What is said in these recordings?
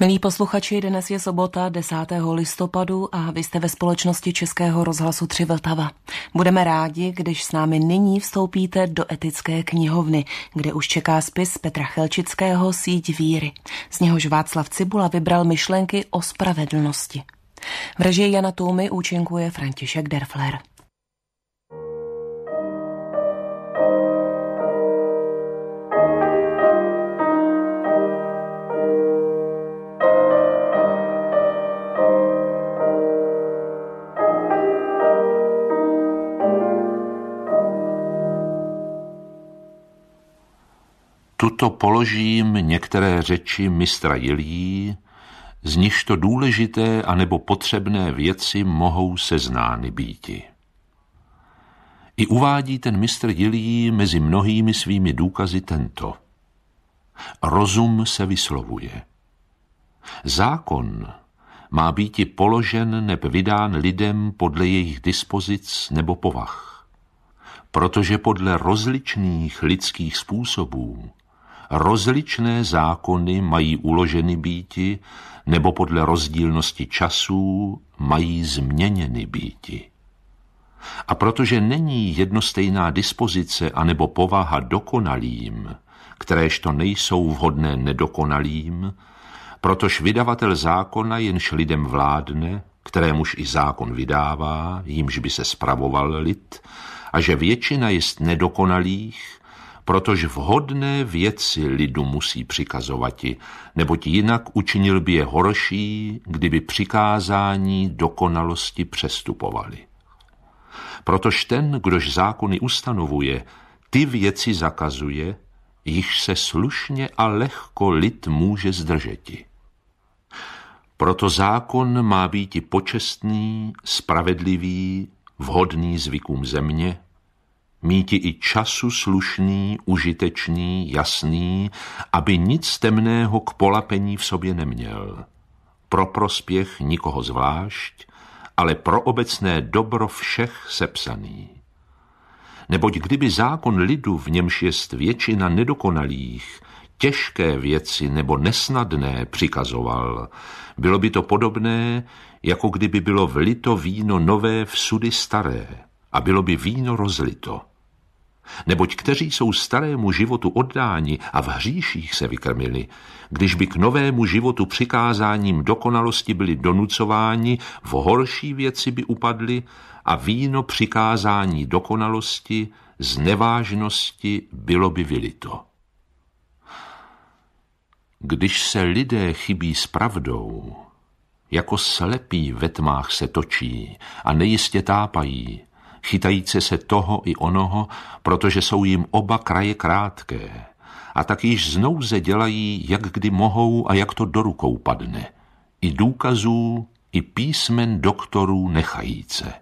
Milí posluchači, dnes je sobota 10. listopadu a vy jste ve společnosti Českého rozhlasu 3 Vltava. Budeme rádi, když s námi nyní vstoupíte do etické knihovny, kde už čeká spis Petra Chelčického Síť víry. Z něhož Václav Cibula vybral myšlenky o spravedlnosti. V režii Jana Tůmy účinkuje František Derfler. Tuto položím některé řeči mistra Jilí, z to důležité a nebo potřebné věci mohou seznány býti. I uvádí ten mistr Jilí mezi mnohými svými důkazy tento. Rozum se vyslovuje. Zákon má být i položen neb vydán lidem podle jejich dispozic nebo povah. Protože podle rozličných lidských způsobů rozličné zákony mají uloženy býti, nebo podle rozdílnosti časů mají změněny býti. A protože není jednostejná dispozice anebo povaha dokonalým, kteréž to nejsou vhodné nedokonalým, protož vydavatel zákona jenž lidem vládne, kterémuž i zákon vydává, jímž by se spravoval lid, a že většina jest nedokonalých, protože vhodné věci lidu musí přikazovati, neboť jinak učinil by je horší, kdyby přikázání dokonalosti přestupovali. Protož ten, kdož zákony ustanovuje, ty věci zakazuje, již se slušně a lehko lid může zdržeti. Proto zákon má být i počestný, spravedlivý, vhodný zvykům země, míti i času slušný, užitečný, jasný, aby nic temného k polapení v sobě neměl. Pro prospěch nikoho zvlášť, ale pro obecné dobro všech sepsaný. Neboť kdyby zákon lidu, v němž jest většina nedokonalých, těžké věci nebo nesnadné přikazoval, bylo by to podobné, jako kdyby bylo vlito víno nové v sudy staré a bylo by víno rozlito neboť kteří jsou starému životu oddáni a v hříších se vykrmili, když by k novému životu přikázáním dokonalosti byli donucováni, v horší věci by upadli a víno přikázání dokonalosti z nevážnosti bylo by vylito. Když se lidé chybí s pravdou, jako slepí ve tmách se točí a nejistě tápají, chytající se toho i onoho, protože jsou jim oba kraje krátké a tak již znouze dělají, jak kdy mohou a jak to do rukou padne. I důkazů, i písmen doktorů nechajíce.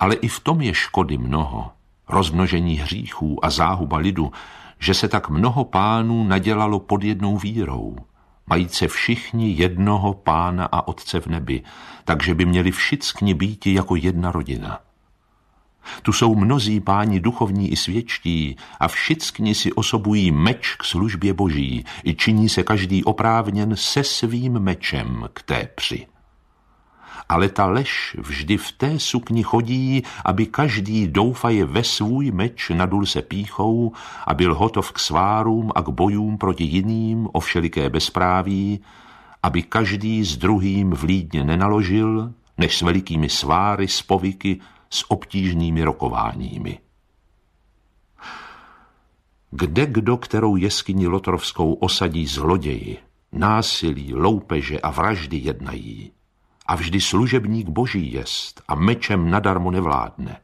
Ale i v tom je škody mnoho, rozmnožení hříchů a záhuba lidu, že se tak mnoho pánů nadělalo pod jednou vírou – majíce všichni jednoho pána a otce v nebi, takže by měli všichni být jako jedna rodina. Tu jsou mnozí páni duchovní i svědčtí a všichni si osobují meč k službě boží i činí se každý oprávněn se svým mečem k té při ale ta lež vždy v té sukni chodí, aby každý doufaje ve svůj meč nadul se píchou a byl hotov k svárům a k bojům proti jiným o všeliké bezpráví, aby každý s druhým vlídně nenaložil, než s velikými sváry, povyky, s obtížnými rokováními. Kde kdo kterou jeskyni Lotrovskou osadí zloději, násilí, loupeže a vraždy jednají, a vždy služebník boží jest a mečem nadarmo nevládne.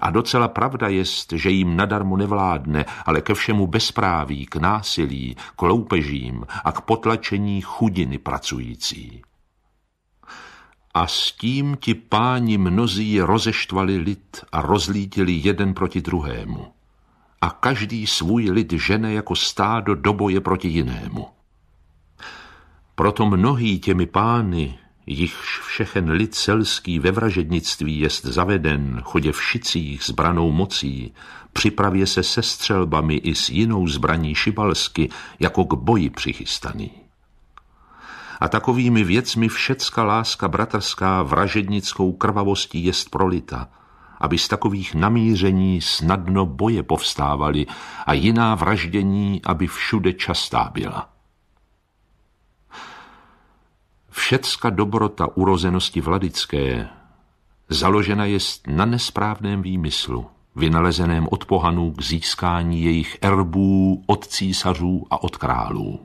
A docela pravda jest, že jim nadarmo nevládne, ale ke všemu bezpráví, k násilí, k loupežím a k potlačení chudiny pracující. A s tím ti páni mnozí rozeštvali lid a rozlítili jeden proti druhému. A každý svůj lid žene jako stádo do boje proti jinému. Proto mnohý těmi pány, jichž všechen lid selský ve vražednictví jest zaveden, chodě v šicích s branou mocí, připravě se se střelbami i s jinou zbraní šibalsky, jako k boji přichystaný. A takovými věcmi všecka láska bratrská vražednickou krvavostí jest prolita, aby z takových namíření snadno boje povstávaly a jiná vraždění, aby všude častá byla. všecka dobrota urozenosti vladické založena jest na nesprávném výmyslu, vynalezeném od pohanů k získání jejich erbů od císařů a od králů.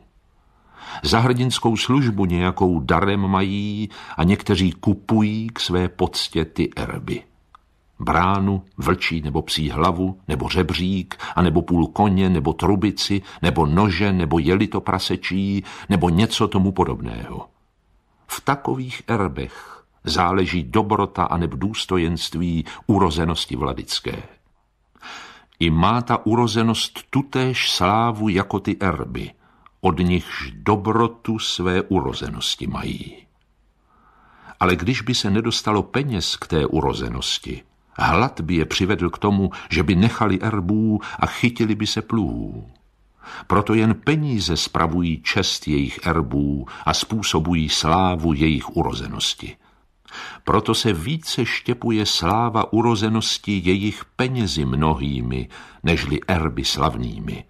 Za hrdinskou službu nějakou darem mají a někteří kupují k své poctě ty erby. Bránu, vlčí nebo psí hlavu, nebo řebřík, a nebo půl koně, nebo trubici, nebo nože, nebo jelito prasečí, nebo něco tomu podobného – v takových erbech záleží dobrota a neb důstojenství urozenosti vladické. I má ta urozenost tutéž slávu jako ty erby, od nichž dobrotu své urozenosti mají. Ale když by se nedostalo peněz k té urozenosti, hlad by je přivedl k tomu, že by nechali erbů a chytili by se pluhů. Proto jen peníze spravují čest jejich erbů a způsobují slávu jejich urozenosti. Proto se více štěpuje sláva urozenosti jejich penězi mnohými, nežli erby slavnými.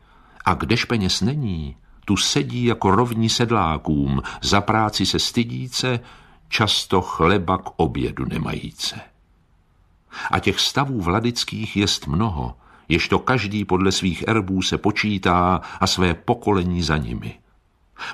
A kdež peněz není, tu sedí jako rovní sedlákům, za práci se stydíce, často chleba k obědu nemajíce. A těch stavů vladických jest mnoho, to každý podle svých erbů se počítá a své pokolení za nimi.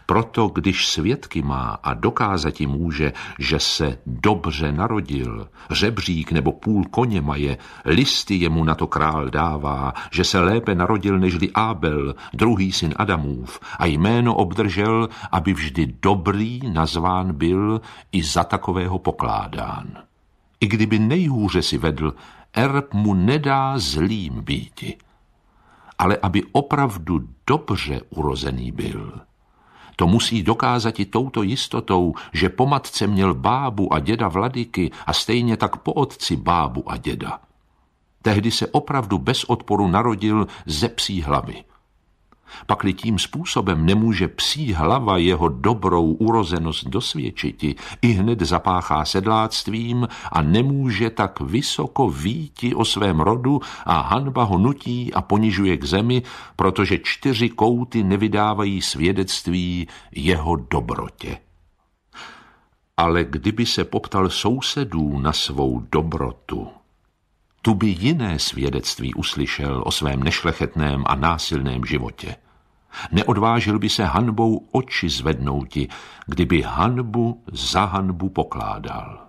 Proto, když svědky má a dokázat může, že se dobře narodil, řebřík nebo půl koně maje, listy jemu na to král dává, že se lépe narodil nežli Abel, druhý syn Adamův, a jméno obdržel, aby vždy dobrý nazván byl i za takového pokládán. I kdyby nejhůře si vedl, erb mu nedá zlým býti, ale aby opravdu dobře urozený byl. To musí dokázat i touto jistotou, že po matce měl bábu a děda vladyky a stejně tak po otci bábu a děda. Tehdy se opravdu bez odporu narodil ze psí hlavy – Pakli tím způsobem nemůže psí hlava jeho dobrou urozenost dosvědčiti, i hned zapáchá sedláctvím a nemůže tak vysoko víti o svém rodu a hanba ho nutí a ponižuje k zemi, protože čtyři kouty nevydávají svědectví jeho dobrotě. Ale kdyby se poptal sousedů na svou dobrotu, tu by jiné svědectví uslyšel o svém nešlechetném a násilném životě. Neodvážil by se hanbou oči zvednouti, kdyby hanbu za hanbu pokládal.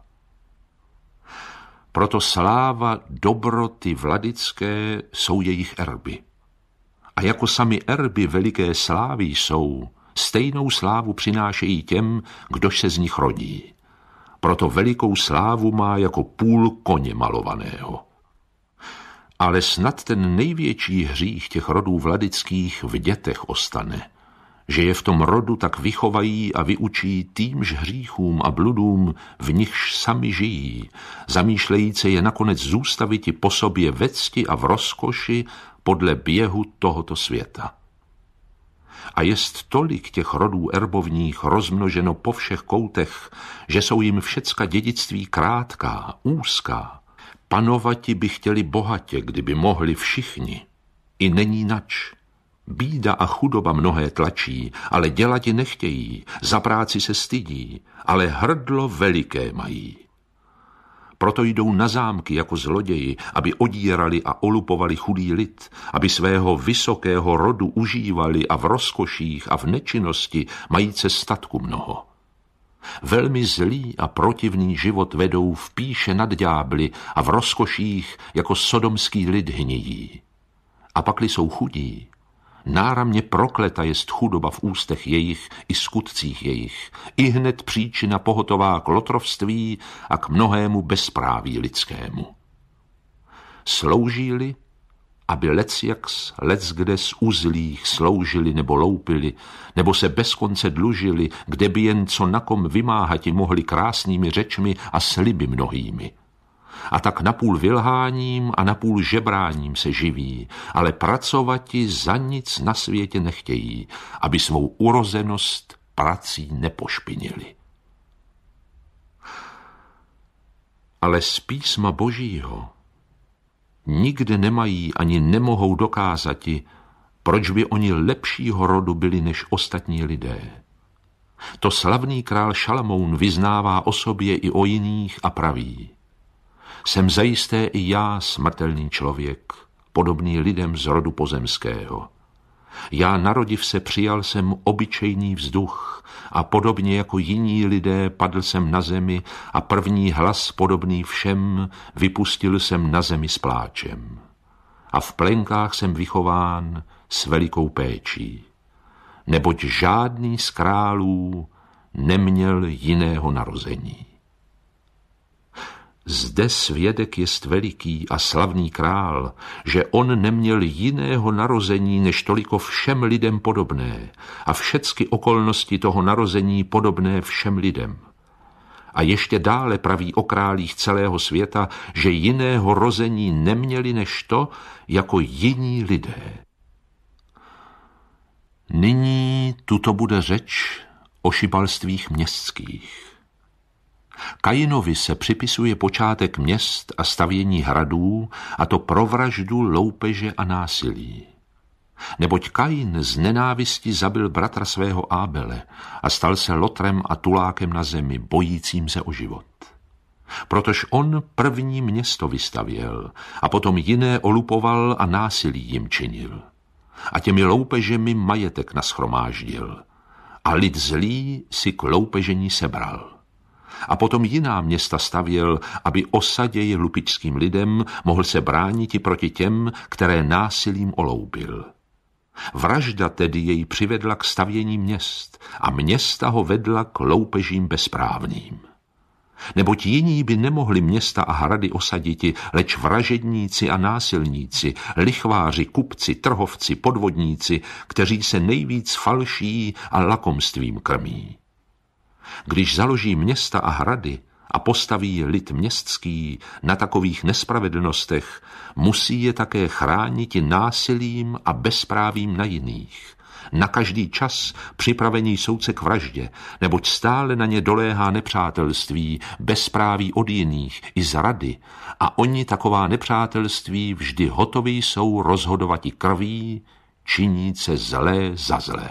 Proto sláva dobroty vladické jsou jejich erby. A jako sami erby veliké slávy jsou, stejnou slávu přinášejí těm, kdož se z nich rodí. Proto velikou slávu má jako půl koně malovaného ale snad ten největší hřích těch rodů vladických v dětech ostane, že je v tom rodu tak vychovají a vyučí týmž hříchům a bludům, v nichž sami žijí, zamýšlejíce je nakonec zůstaviti po sobě ve cti a v rozkoši podle běhu tohoto světa. A jest tolik těch rodů erbovních rozmnoženo po všech koutech, že jsou jim všecka dědictví krátká, úzká, Panovati by chtěli bohatě, kdyby mohli všichni. I není nač. Bída a chudoba mnohé tlačí, ale dělati nechtějí, za práci se stydí, ale hrdlo veliké mají. Proto jdou na zámky jako zloději, aby odírali a olupovali chudý lid, aby svého vysokého rodu užívali a v rozkoších a v nečinnosti se statku mnoho. Velmi zlý a protivný život vedou v píše nad ďábly a v rozkoších jako sodomský lid hnijí. A pakli jsou chudí, náramně prokleta jest chudoba v ústech jejich i skutcích jejich, i hned příčina pohotová k lotrovství a k mnohému bezpráví lidskému. Slouží-li aby lec jak lec kde z uzlích sloužili nebo loupili, nebo se bez konce dlužili, kde by jen co na kom vymáhati mohli krásnými řečmi a sliby mnohými. A tak napůl vylháním a napůl žebráním se živí, ale pracovati za nic na světě nechtějí, aby svou urozenost prací nepošpinili. Ale z písma božího nikde nemají ani nemohou dokázati, proč by oni lepšího rodu byli než ostatní lidé. To slavný král Šalamoun vyznává o sobě i o jiných a praví. Jsem zajisté i já smrtelný člověk, podobný lidem z rodu pozemského. Já narodiv se přijal jsem obyčejný vzduch a podobně jako jiní lidé padl jsem na zemi a první hlas podobný všem vypustil jsem na zemi s pláčem. A v plenkách jsem vychován s velikou péčí, neboť žádný z králů neměl jiného narození. Zde svědek jest veliký a slavný král, že on neměl jiného narození než toliko všem lidem podobné a všecky okolnosti toho narození podobné všem lidem. A ještě dále praví o králích celého světa, že jiného rození neměli než to, jako jiní lidé. Nyní tuto bude řeč o šibalstvích městských. Kainovi se připisuje počátek měst a stavění hradů, a to pro vraždu, loupeže a násilí. Neboť Kain z nenávisti zabil bratra svého Ábele a stal se lotrem a tulákem na zemi, bojícím se o život. Protož on první město vystavěl a potom jiné olupoval a násilí jim činil. A těmi loupežemi majetek naschromáždil a lid zlý si k loupežení sebral a potom jiná města stavěl, aby osaději lupičským lidem mohl se bránit i proti těm, které násilím oloubil. Vražda tedy jej přivedla k stavění měst a města ho vedla k loupežím bezprávným. Neboť jiní by nemohli města a hrady osaditi, leč vražedníci a násilníci, lichváři, kupci, trhovci, podvodníci, kteří se nejvíc falší a lakomstvím krmí. Když založí města a hrady a postaví lid městský na takových nespravedlnostech, musí je také chránit násilím a bezprávím na jiných. Na každý čas připravení soudce k vraždě, neboť stále na ně doléhá nepřátelství, bezpráví od jiných i zrady a oni taková nepřátelství vždy hotoví jsou i krví, činíce zlé za zlé.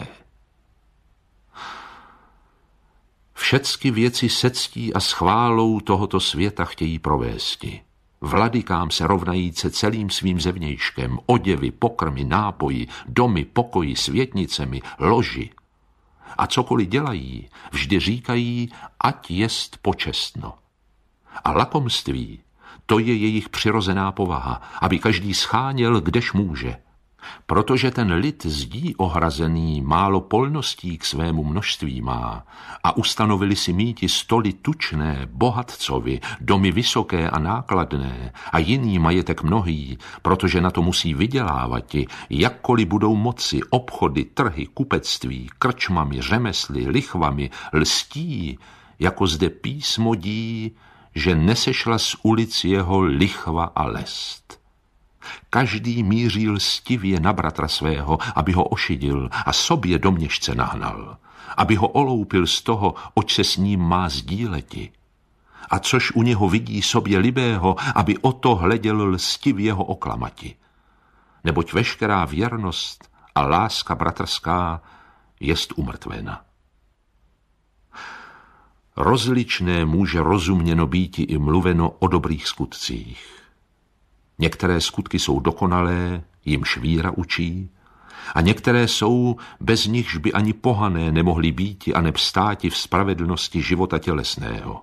všecky věci se ctí a schválou tohoto světa chtějí provésti. Vladikám se se celým svým zevnějškem, oděvy, pokrmy, nápoji, domy, pokoji, světnicemi, loži. A cokoliv dělají, vždy říkají, ať jest počestno. A lakomství, to je jejich přirozená povaha, aby každý scháněl, kdež může – protože ten lid zdí ohrazený málo polností k svému množství má a ustanovili si míti stoly tučné, bohatcovi, domy vysoké a nákladné a jiný majetek mnohý, protože na to musí vydělávati, jakkoliv budou moci obchody, trhy, kupectví, krčmami, řemesly, lichvami, lstí, jako zde písmo dí, že nesešla z ulic jeho lichva a lest Každý mířil stivě na bratra svého, aby ho ošidil a sobě do měšce nahnal, aby ho oloupil z toho, oč se s ním má sdíleti. A což u něho vidí sobě libého, aby o to hleděl lstiv jeho oklamati. Neboť veškerá věrnost a láska bratrská jest umrtvena. Rozličné může rozuměno býti i mluveno o dobrých skutcích Některé skutky jsou dokonalé, jimž víra učí, a některé jsou, bez nichž by ani pohané nemohli být a nepstáti v spravedlnosti života tělesného.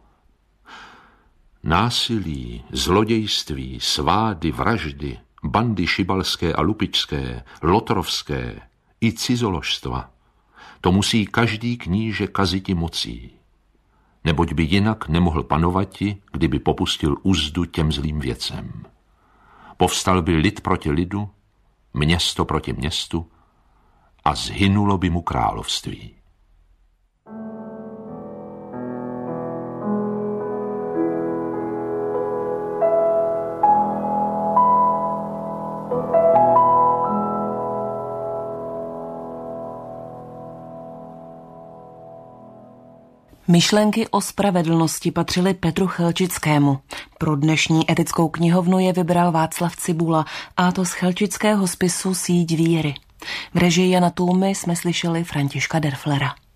Násilí, zlodějství, svády, vraždy, bandy šibalské a lupičské, lotrovské i cizoložstva. To musí každý kníže kaziti mocí, neboť by jinak nemohl panovati, kdyby popustil úzdu těm zlým věcem. Povstal by lid proti lidu, město proti městu a zhynulo by mu království. Myšlenky o spravedlnosti patřily Petru Chelčickému. Pro dnešní etickou knihovnu je vybral Václav Cibula, a to z chelčického spisu Síť víry. V režii Jana Tůmy jsme slyšeli Františka Derflera.